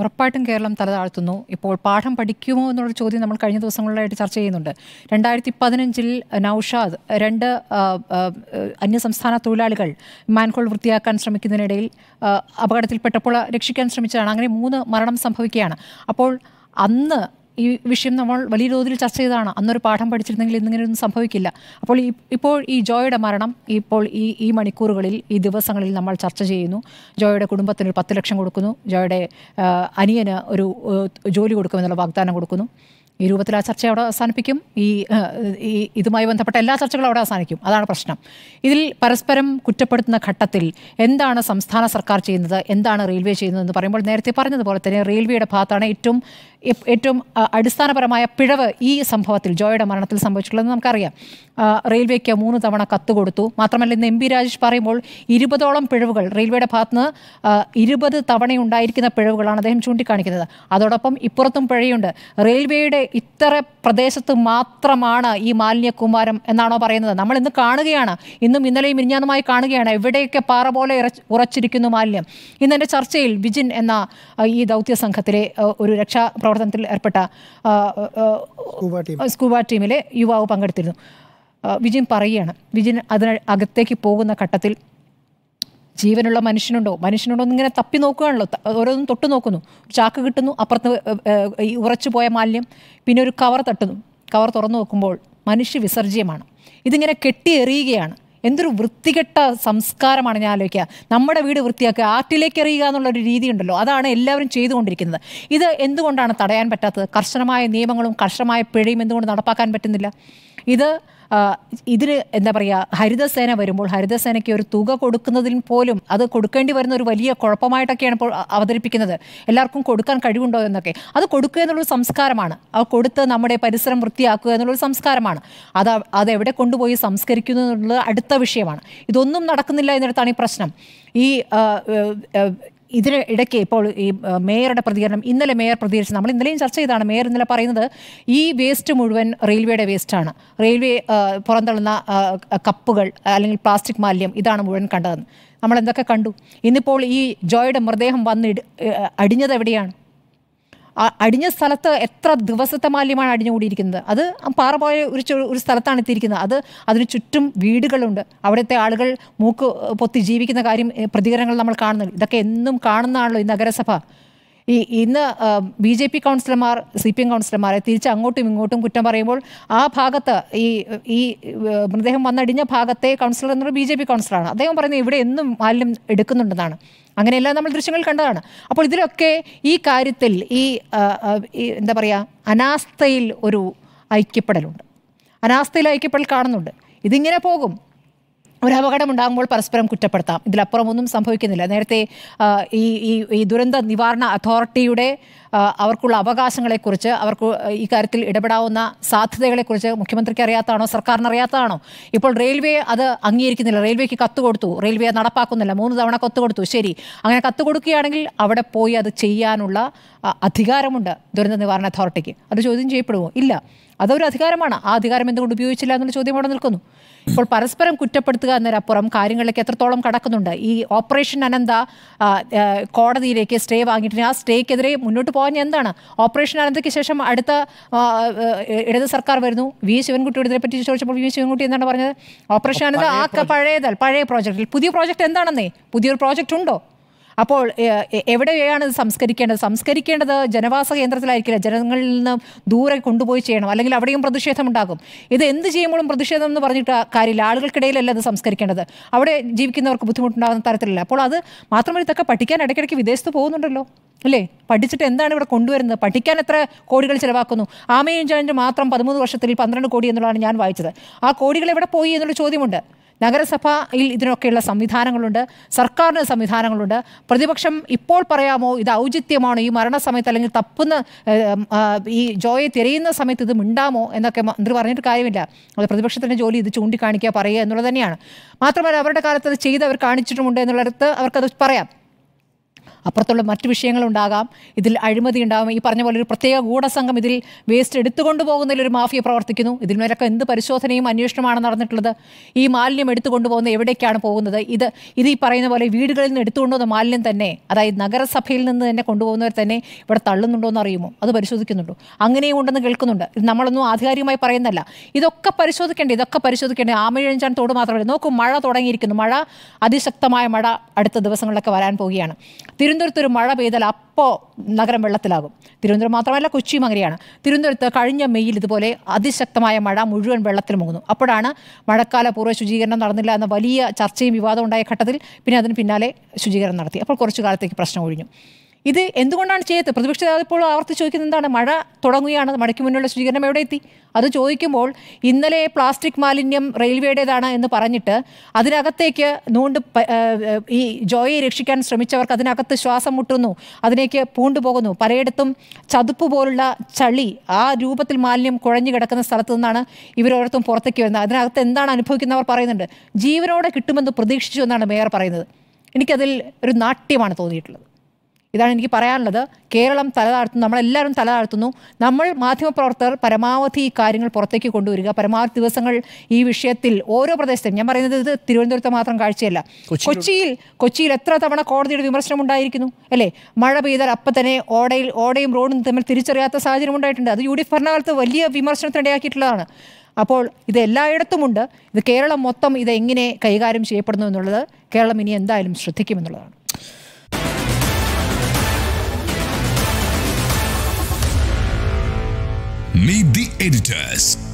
ഉറപ്പായിട്ടും കേരളം തലതാഴ്ത്തുന്നു ഇപ്പോൾ പാഠം പഠിക്കുമോ എന്നുള്ള ചോദ്യം നമ്മൾ കഴിഞ്ഞ ദിവസങ്ങളിലായിട്ട് ചർച്ച ചെയ്യുന്നുണ്ട് രണ്ടായിരത്തി പതിനഞ്ചിൽ നൌഷാദ് രണ്ട് അന്യസംസ്ഥാന തൊഴിലാളികൾ മാൻഹോൾ വൃത്തിയാക്കാൻ ശ്രമിക്കുന്നതിനിടയിൽ അപകടത്തിൽപ്പെട്ടപ്പോൾ രക്ഷിക്കാൻ ശ്രമിച്ചതാണ് അങ്ങനെ മൂന്ന് മരണം സംഭവിക്കുകയാണ് അപ്പോൾ അന്ന് ഈ വിഷയം നമ്മൾ വലിയ തോതിൽ ചർച്ച ചെയ്തതാണ് അന്നൊരു പാഠം പഠിച്ചിരുന്നെങ്കിൽ ഇന്നിങ്ങനെയൊന്നും സംഭവിക്കില്ല അപ്പോൾ ഈ ഇപ്പോൾ ഈ ജോയുടെ മരണം ഇപ്പോൾ ഈ ഈ മണിക്കൂറുകളിൽ ഈ ദിവസങ്ങളിൽ നമ്മൾ ചർച്ച ചെയ്യുന്നു ജോയുടെ കുടുംബത്തിന് ഒരു പത്ത് ലക്ഷം കൊടുക്കുന്നു ജോയുടെ അനിയന് ഒരു ജോലി കൊടുക്കുമെന്നുള്ള വാഗ്ദാനം കൊടുക്കുന്നു ഈ രൂപത്തിൽ ആ ചർച്ച അവിടെ അവസാനിപ്പിക്കും ഈ ഈ ഇതുമായി ബന്ധപ്പെട്ട എല്ലാ ചർച്ചകളും അവിടെ അവസാനിക്കും അതാണ് പ്രശ്നം ഇതിൽ പരസ്പരം കുറ്റപ്പെടുത്തുന്ന ഘട്ടത്തിൽ എന്താണ് സംസ്ഥാന സർക്കാർ ചെയ്യുന്നത് എന്താണ് റെയിൽവേ ചെയ്യുന്നത് എന്ന് പറയുമ്പോൾ നേരത്തെ പറഞ്ഞതുപോലെ തന്നെ റെയിൽവേയുടെ ഭാഗത്താണ് ഏറ്റവും ഏറ്റവും അടിസ്ഥാനപരമായ പിഴവ് ഈ സംഭവത്തിൽ ജോയുടെ മരണത്തിൽ സംഭവിച്ചിട്ടുള്ളതെന്ന് നമുക്കറിയാം റെയിൽവേക്ക് മൂന്ന് തവണ കത്ത് കൊടുത്തു മാത്രമല്ല ഇന്ന് എം പി രാജേഷ് പറയുമ്പോൾ ഇരുപതോളം പിഴവുകൾ റെയിൽവേയുടെ ഭാഗത്തുനിന്ന് ഇരുപത് തവണയുണ്ടായിരിക്കുന്ന പിഴവുകളാണ് അദ്ദേഹം ചൂണ്ടിക്കാണിക്കുന്നത് അതോടൊപ്പം ഇപ്പുറത്തും പിഴയുണ്ട് റെയിൽവേയുടെ ഇത്ര പ്രദേശത്ത് മാത്രമാണ് ഈ മാലിന്യകുമാരം എന്നാണോ പറയുന്നത് നമ്മൾ ഇന്ന് കാണുകയാണ് ഇന്നും ഇന്നലെയും ഇരിഞ്ഞാന്നുമായി കാണുകയാണ് എവിടെയൊക്കെ പാറ പോലെ ഉറച്ചിരിക്കുന്നു മാലിന്യം ഇന്നെൻ്റെ ചർച്ചയിൽ വിജിൻ എന്ന ഈ ദൗത്യ സംഘത്തിലെ ഒരു രക്ഷാ പ്രവർത്തനത്തിൽ ഏർപ്പെട്ട സ്കൂബ ടീമിലെ യുവാവ് പങ്കെടുത്തിരുന്നു വിജിൻ പറയുകയാണ് വിജിൻ അതിന് അകത്തേക്ക് പോകുന്ന ഘട്ടത്തിൽ ജീവനുള്ള മനുഷ്യനുണ്ടോ മനുഷ്യനുണ്ടോ എന്നിങ്ങനെ തപ്പി നോക്കുകയാണല്ലോ ഓരോന്നും തൊട്ട് നോക്കുന്നു ചാക്ക് കിട്ടുന്നു അപ്പുറത്ത് ഉറച്ചു പോയ മാലിന്യം പിന്നെ ഒരു കവർ തട്ടുന്നു കവർ തുറന്നു നോക്കുമ്പോൾ മനുഷ്യ വിസർജ്യമാണ് ഇതിങ്ങനെ കെട്ടിയെറിയുകയാണ് എന്തൊരു വൃത്തികെട്ട സംസ്കാരമാണ് ഞാൻ ആലോചിക്കുക നമ്മുടെ വീട് വൃത്തിയാക്കുക ആർട്ടിലേക്ക് എറിയുക എന്നുള്ളൊരു രീതിയുണ്ടല്ലോ അതാണ് എല്ലാവരും ചെയ്തുകൊണ്ടിരിക്കുന്നത് ഇത് എന്തുകൊണ്ടാണ് തടയാൻ പറ്റാത്തത് കർശനമായ നിയമങ്ങളും കർശനമായ പിഴയും എന്തുകൊണ്ട് നടപ്പാക്കാൻ പറ്റുന്നില്ല ഇത് ഇതിന് എന്താ പറയുക ഹരിതസേന വരുമ്പോൾ ഹരിതസേനയ്ക്ക് ഒരു തുക കൊടുക്കുന്നതിൽ പോലും അത് കൊടുക്കേണ്ടി വരുന്ന ഒരു വലിയ കുഴപ്പമായിട്ടൊക്കെയാണ് ഇപ്പോൾ അവതരിപ്പിക്കുന്നത് എല്ലാവർക്കും കൊടുക്കാൻ കഴിവുണ്ടോ എന്നൊക്കെ അത് കൊടുക്കുക എന്നുള്ളൊരു സംസ്കാരമാണ് അത് കൊടുത്ത് നമ്മുടെ പരിസരം വൃത്തിയാക്കുക എന്നുള്ളൊരു സംസ്കാരമാണ് അത് അതെവിടെ കൊണ്ടുപോയി സംസ്കരിക്കുന്നു എന്നുള്ളത് അടുത്ത വിഷയമാണ് ഇതൊന്നും നടക്കുന്നില്ല എന്നിടത്താണ് ഈ പ്രശ്നം ഈ ഇതിന് ഇടയ്ക്ക് ഇപ്പോൾ ഈ മേയറുടെ പ്രതികരണം ഇന്നലെ മേയർ പ്രതികരിച്ച് നമ്മൾ ഇന്നലെയും ചർച്ച ചെയ്താണ് മേയർ ഇന്നലെ പറയുന്നത് ഈ വേസ്റ്റ് മുഴുവൻ റെയിൽവേയുടെ വേസ്റ്റാണ് റെയിൽവേ പുറന്തള്ളുന്ന കപ്പുകൾ അല്ലെങ്കിൽ പ്ലാസ്റ്റിക് മാലിന്യം ഇതാണ് മുഴുവൻ കണ്ടതെന്ന് നമ്മൾ എന്തൊക്കെ കണ്ടു ഇന്നിപ്പോൾ ഈ ജോയുടെ മൃതദേഹം വന്ന് അടിഞ്ഞത് എവിടെയാണ് അടിഞ്ഞ സ്ഥലത്ത് എത്ര ദിവസത്തെ മാലിന്യമാണ് അടിഞ്ഞുകൂടിയിരിക്കുന്നത് അത് പാറ പോയ ഒരു ഒരു സ്ഥലത്താണ് എത്തിയിരിക്കുന്നത് അത് അതിന് ചുറ്റും വീടുകളുണ്ട് അവിടുത്തെ ആളുകൾ മൂക്ക് പൊത്തി ജീവിക്കുന്ന കാര്യം പ്രതികരണങ്ങൾ നമ്മൾ കാണുന്നുണ്ട് ഇതൊക്കെ എന്നും കാണുന്നതാണല്ലോ ഈ നഗരസഭ ഈ ഇന്ന് ബി ജെ പി കൗൺസിലർമാർ സി പി എം കൗൺസിലർമാരെ തിരിച്ച് അങ്ങോട്ടും ഇങ്ങോട്ടും കുറ്റം പറയുമ്പോൾ ആ ഭാഗത്ത് ഈ ഈ മൃതദേഹം വന്നടിഞ്ഞ ഭാഗത്തെ കൗൺസിലർ പറയുന്നത് ബി ജെ പി കൗൺസിലറാണ് അദ്ദേഹം പറയുന്നത് ഇവിടെ എന്നും മാലിന്യം എടുക്കുന്നുണ്ടെന്നാണ് അങ്ങനെയെല്ലാം നമ്മൾ ദൃശ്യങ്ങൾ കണ്ടതാണ് അപ്പോൾ ഇതിലൊക്കെ ഈ കാര്യത്തിൽ ഈ എന്താ പറയുക അനാസ്ഥയിൽ ഒരു ഐക്യപ്പെടലുണ്ട് അനാസ്ഥയിൽ ഐക്യപ്പെടൽ കാണുന്നുണ്ട് ഇതിങ്ങനെ പോകും ഒരു അപകടമുണ്ടാകുമ്പോൾ പരസ്പരം കുറ്റപ്പെടുത്താം ഇതിലപ്പുറമൊന്നും സംഭവിക്കുന്നില്ല നേരത്തെ ഈ ഈ ദുരന്ത നിവാരണ അതോറിറ്റിയുടെ അവർക്കുള്ള അവകാശങ്ങളെക്കുറിച്ച് അവർക്ക് ഈ കാര്യത്തിൽ ഇടപെടാവുന്ന സാധ്യതകളെക്കുറിച്ച് മുഖ്യമന്ത്രിക്ക് അറിയാത്തതാണോ സർക്കാരിന് അറിയാത്തതാണോ ഇപ്പോൾ റെയിൽവേ അത് അംഗീകരിക്കുന്നില്ല റെയിൽവേക്ക് കത്ത് കൊടുത്തു റെയിൽവേ നടപ്പാക്കുന്നില്ല മൂന്ന് തവണ കത്ത് കൊടുത്തു ശരി അങ്ങനെ കത്ത് കൊടുക്കുകയാണെങ്കിൽ അവിടെ പോയി അത് ചെയ്യാനുള്ള അധികാരമുണ്ട് ദുരന്ത നിവാരണ അതോറിറ്റിക്ക് അത് ചോദ്യം ചെയ്യപ്പെടുമോ ഇല്ല അതൊരു അധികാരമാണ് ആ അധികാരം എന്തുകൊണ്ട് ഉപയോഗിച്ചില്ല എന്നുള്ള ചോദ്യം അവിടെ നിൽക്കുന്നു ഇപ്പോൾ പരസ്പരം കുറ്റപ്പെടുത്തുക എന്നതിനപ്പുറം കാര്യങ്ങളിലേക്ക് എത്രത്തോളം കടക്കുന്നുണ്ട് ഈ ഓപ്പറേഷൻ അനന്ത കോടതിയിലേക്ക് സ്റ്റേ വാങ്ങിയിട്ടുണ്ട് ആ സ്റ്റേക്കെതിരെ മുന്നോട്ട് പോകാൻ എന്താണ് ഓപ്പറേഷൻ അനന്തയ്ക്ക് ശേഷം അടുത്ത ഇടത് സർക്കാർ വരുന്നു വി ശിവൻകുട്ടിയോട് പറ്റി ചോദിച്ചപ്പോൾ വി ശിവൻകുട്ടി എന്താണ് പറഞ്ഞത് ഓപ്പറേഷൻ അനന്ത ആ പഴയത പഴയ പ്രോജക്റ്റിൽ പുതിയ പ്രോജക്റ്റ് എന്താണെന്നേ പുതിയൊരു പ്രോജക്റ്റ് ഉണ്ടോ അപ്പോൾ എവിടെയാണ് ഇത് സംസ്കരിക്കേണ്ടത് സംസ്കരിക്കേണ്ടത് ജനവാസ കേന്ദ്രത്തിലായിരിക്കില്ല ജനങ്ങളിൽ നിന്ന് ദൂരെ കൊണ്ടുപോയി ചെയ്യണം അല്ലെങ്കിൽ അവിടെയും പ്രതിഷേധം ഉണ്ടാകും ഇത് എന്ത് ചെയ്യുമ്പോഴും പ്രതിഷേധം എന്ന് പറഞ്ഞിട്ട് കാര്യമില്ല ആളുകൾക്കിടയിലല്ല അത് സംസ്കരിക്കേണ്ടത് അവിടെ ജീവിക്കുന്നവർക്ക് ബുദ്ധിമുട്ടുണ്ടാകുന്ന തരത്തിലല്ല അപ്പോൾ അത് മാത്രമല്ല ഇതൊക്കെ പഠിക്കാൻ ഇടയ്ക്കിടയ്ക്ക് വിദേശത്ത് പോകുന്നുണ്ടല്ലോ അല്ലേ പഠിച്ചിട്ട് എന്താണ് ഇവിടെ കൊണ്ടുവരുന്നത് പഠിക്കാൻ എത്ര കോടികൾ ചിലവാക്കുന്നു ആമയും ജാനും മാത്രം പതിമൂന്ന് വർഷത്തിൽ പന്ത്രണ്ട് കോടി എന്നുള്ളതാണ് ഞാൻ വായിച്ചത് ആ കോടികൾ എവിടെ പോയി എന്നുള്ള ചോദ്യമുണ്ട് നഗരസഭയിൽ ഇതിനൊക്കെയുള്ള സംവിധാനങ്ങളുണ്ട് സർക്കാരിന് സംവിധാനങ്ങളുണ്ട് പ്രതിപക്ഷം ഇപ്പോൾ പറയാമോ ഇത് ഔചിത്യമാണോ ഈ മരണസമയത്ത് അല്ലെങ്കിൽ തപ്പുന്ന ഈ ജോയെ തിരയുന്ന സമയത്ത് ഇത് മിണ്ടാമോ എന്നൊക്കെ മന്ത്രി പറഞ്ഞിട്ട് കാര്യമില്ല അത് പ്രതിപക്ഷത്തിൻ്റെ ജോലി ഇത് ചൂണ്ടിക്കാണിക്കുക പറയുക എന്നുള്ളത് തന്നെയാണ് മാത്രമല്ല അവരുടെ കാലത്ത് അത് ചെയ്ത് അവർ കാണിച്ചിട്ടുമുണ്ട് എന്നുള്ളിടത്ത് അവർക്കത് പറയാം അപ്പുറത്തുള്ള മറ്റു വിഷയങ്ങളുണ്ടാകാം ഇതിൽ അഴിമതി ഉണ്ടാകും ഈ പറഞ്ഞ പോലെ ഒരു പ്രത്യേക ഗൂഢസംഘം ഇതിൽ വേസ്റ്റ് എടുത്തുകൊണ്ട് പോകുന്നതിൽ ഒരു മാഫിയ പ്രവർത്തിക്കുന്നു ഇതിന്മേലൊക്കെ എന്ത് പരിശോധനയും അന്വേഷണമാണ് നടന്നിട്ടുള്ളത് ഈ മാലിന്യം എടുത്തുകൊണ്ട് പോകുന്നത് എവിടേക്കാണ് പോകുന്നത് ഇത് ഇത് ഈ പറയുന്ന പോലെ വീടുകളിൽ നിന്ന് പോകുന്ന മാലിന്യം തന്നെ അതായത് നഗരസഭയിൽ നിന്ന് തന്നെ കൊണ്ടുപോകുന്നവർ തന്നെ ഇവിടെ തള്ളുന്നുണ്ടോ എന്ന് അറിയുമോ അത് പരിശോധിക്കുന്നുണ്ടോ അങ്ങനെയും ഉണ്ടെന്ന് കേൾക്കുന്നുണ്ട് ഇത് നമ്മളൊന്നും ആധികാരികമായി പറയുന്നല്ല ഇതൊക്കെ പരിശോധിക്കേണ്ടത് ഇതൊക്കെ പരിശോധിക്കേണ്ടത് ആമഴഞ്ചാൻ തോട് മാത്രമല്ല നോക്കൂ മഴ തുടങ്ങിയിരിക്കുന്നു മഴ അതിശക്തമായ മഴ അടുത്ത ദിവസങ്ങളിലൊക്കെ വരാൻ പോവുകയാണ് തിരു തിരുവനന്തപുരത്ത് ഒരു മഴ പെയ്താൽ അപ്പോൾ നഗരം വെള്ളത്തിലാകും തിരുവനന്തപുരം മാത്രമല്ല കൊച്ചിയും അങ്ങനെയാണ് തിരുവനന്തപുരത്ത് കഴിഞ്ഞ മെയ്യിൽ ഇതുപോലെ അതിശക്തമായ മഴ മുഴുവൻ വെള്ളത്തിൽ മുങ്ങുന്നു അപ്പോഴാണ് മഴക്കാല പൂർവ്വ ശുചീകരണം നടന്നില്ല എന്ന വലിയ ചർച്ചയും വിവാദം ഉണ്ടായ ഘട്ടത്തിൽ പിന്നെ അതിന് പിന്നാലെ ശുചീകരണം നടത്തി അപ്പോൾ കുറച്ചു കാലത്തേക്ക് പ്രശ്നം ഒഴിഞ്ഞു ഇത് എന്തുകൊണ്ടാണ് ചെയ്യാത്തത് പ്രതിപക്ഷ നേതാവ് ഇപ്പോൾ ആവർത്തി ചോദിക്കുന്നത് എന്താണ് മഴ തുടങ്ങുകയാണ് മഴയ്ക്ക് മുന്നിലുള്ള സ്വീകരണം എവിടെ എത്തി അത് ചോദിക്കുമ്പോൾ ഇന്നലെ പ്ലാസ്റ്റിക് മാലിന്യം റെയിൽവേയുടേതാണ് എന്ന് പറഞ്ഞിട്ട് അതിനകത്തേക്ക് നൂണ്ട് ഈ ജോയെ രക്ഷിക്കാൻ ശ്രമിച്ചവർക്ക് അതിനകത്ത് ശ്വാസം മുട്ടുന്നു അതിലേക്ക് പൂണ്ടുപോകുന്നു പലയിടത്തും ചതുപ്പ് പോലുള്ള ചളി ആ രൂപത്തിൽ മാലിന്യം കുഴഞ്ഞു കിടക്കുന്ന സ്ഥലത്ത് നിന്നാണ് ഇവരോരത്തും പുറത്തേക്ക് വരുന്നത് അതിനകത്ത് എന്താണ് അനുഭവിക്കുന്നവർ പറയുന്നുണ്ട് ജീവനോടെ കിട്ടുമെന്ന് പ്രതീക്ഷിച്ചു എന്നാണ് മേയർ പറയുന്നത് എനിക്കതിൽ ഒരു നാട്യമാണ് തോന്നിയിട്ടുള്ളത് ഇതാണ് എനിക്ക് പറയാനുള്ളത് കേരളം തലതാഴ്ത്തുന്നു നമ്മളെല്ലാവരും തലതാഴ്ത്തുന്നു നമ്മൾ മാധ്യമപ്രവർത്തകർ പരമാവധി ഈ കാര്യങ്ങൾ പുറത്തേക്ക് കൊണ്ടുവരിക പരമാവധി ദിവസങ്ങൾ ഈ വിഷയത്തിൽ ഓരോ പ്രദേശത്തും ഞാൻ പറയുന്നത് ഇത് തിരുവനന്തപുരത്ത് മാത്രം കാഴ്ചയല്ല കൊച്ചിയിൽ കൊച്ചിയിൽ എത്ര തവണ കോടതിയുടെ വിമർശനം ഉണ്ടായിരിക്കുന്നു അല്ലേ മഴ പെയ്താൽ അപ്പം തന്നെ ഓടയിൽ ഓടയും റോഡും തമ്മിൽ തിരിച്ചറിയാത്ത സാഹചര്യം ഉണ്ടായിട്ടുണ്ട് അത് യു ഡി എഫ് ഭരണകാലത്ത് വലിയ വിമർശനത്തിനിടയാക്കിയിട്ടുള്ളതാണ് അപ്പോൾ ഇത് എല്ലായിടത്തുമുണ്ട് ഇത് കേരളം മൊത്തം ഇത് എങ്ങനെ കൈകാര്യം ചെയ്യപ്പെടുന്നു എന്നുള്ളത് കേരളം ഇനി എന്തായാലും ശ്രദ്ധിക്കുമെന്നുള്ളതാണ് Meet the editors.